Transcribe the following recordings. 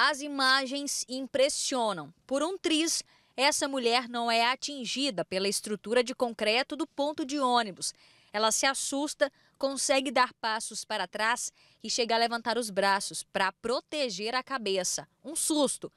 As imagens impressionam. Por um triz, essa mulher não é atingida pela estrutura de concreto do ponto de ônibus. Ela se assusta, consegue dar passos para trás e chega a levantar os braços para proteger a cabeça. Um susto.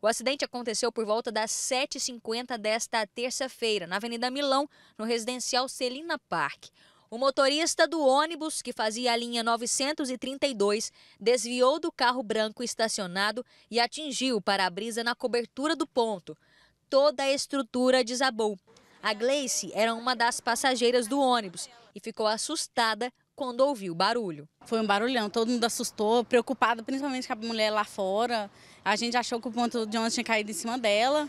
O acidente aconteceu por volta das 7h50 desta terça-feira, na Avenida Milão, no residencial Celina Park. O motorista do ônibus, que fazia a linha 932, desviou do carro branco estacionado e atingiu o para-brisa na cobertura do ponto. Toda a estrutura desabou. A Gleice era uma das passageiras do ônibus e ficou assustada quando ouviu o barulho. Foi um barulhão, todo mundo assustou, preocupado principalmente com a mulher lá fora. A gente achou que o ponto de ônibus tinha caído em cima dela.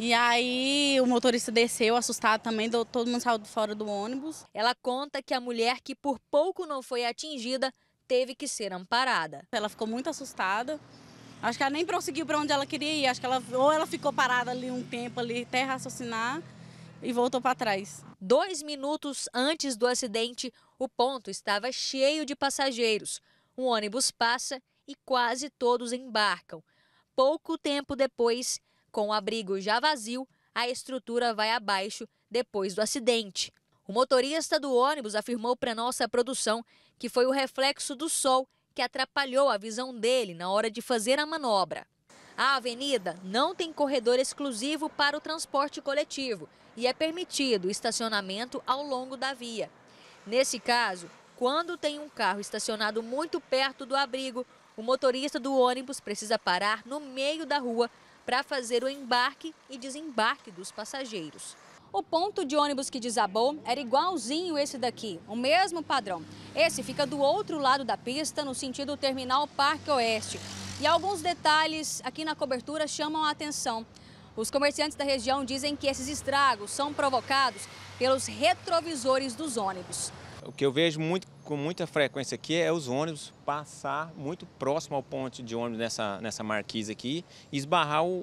E aí o motorista desceu assustado também, todo mundo saiu fora do ônibus. Ela conta que a mulher que por pouco não foi atingida teve que ser amparada. Ela ficou muito assustada. Acho que ela nem prosseguiu para onde ela queria ir. Acho que ela ou ela ficou parada ali um tempo ali até raciocinar e voltou para trás. Dois minutos antes do acidente, o ponto estava cheio de passageiros. Um ônibus passa e quase todos embarcam. Pouco tempo depois, com o abrigo já vazio, a estrutura vai abaixo depois do acidente. O motorista do ônibus afirmou para nossa produção que foi o reflexo do sol que atrapalhou a visão dele na hora de fazer a manobra. A avenida não tem corredor exclusivo para o transporte coletivo e é permitido estacionamento ao longo da via. Nesse caso, quando tem um carro estacionado muito perto do abrigo, o motorista do ônibus precisa parar no meio da rua para fazer o embarque e desembarque dos passageiros. O ponto de ônibus que desabou era igualzinho esse daqui, o mesmo padrão. Esse fica do outro lado da pista, no sentido terminal Parque Oeste. E alguns detalhes aqui na cobertura chamam a atenção. Os comerciantes da região dizem que esses estragos são provocados pelos retrovisores dos ônibus. O que eu vejo muito, com muita frequência aqui é os ônibus passar muito próximo ao ponte de ônibus nessa, nessa marquise aqui e esbarrar o,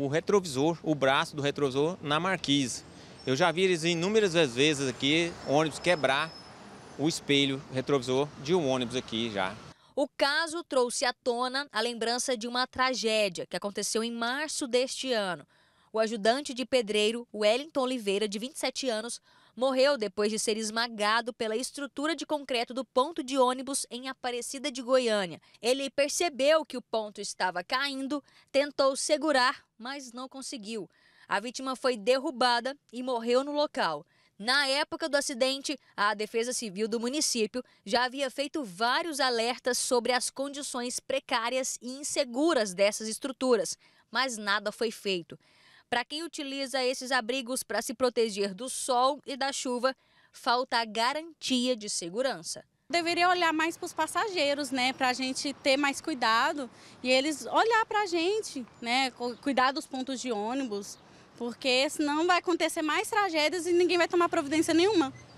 o, o retrovisor, o braço do retrovisor na marquise. Eu já vi eles inúmeras vezes aqui, ônibus quebrar o espelho retrovisor de um ônibus aqui já. O caso trouxe à tona a lembrança de uma tragédia que aconteceu em março deste ano. O ajudante de pedreiro, Wellington Oliveira, de 27 anos, morreu depois de ser esmagado pela estrutura de concreto do ponto de ônibus em Aparecida de Goiânia. Ele percebeu que o ponto estava caindo, tentou segurar, mas não conseguiu. A vítima foi derrubada e morreu no local. Na época do acidente, a Defesa Civil do município já havia feito vários alertas sobre as condições precárias e inseguras dessas estruturas, mas nada foi feito. Para quem utiliza esses abrigos para se proteger do sol e da chuva, falta a garantia de segurança deveria olhar mais para os passageiros, né? Para a gente ter mais cuidado e eles olhar para a gente, né? Cuidar dos pontos de ônibus, porque senão vai acontecer mais tragédias e ninguém vai tomar providência nenhuma.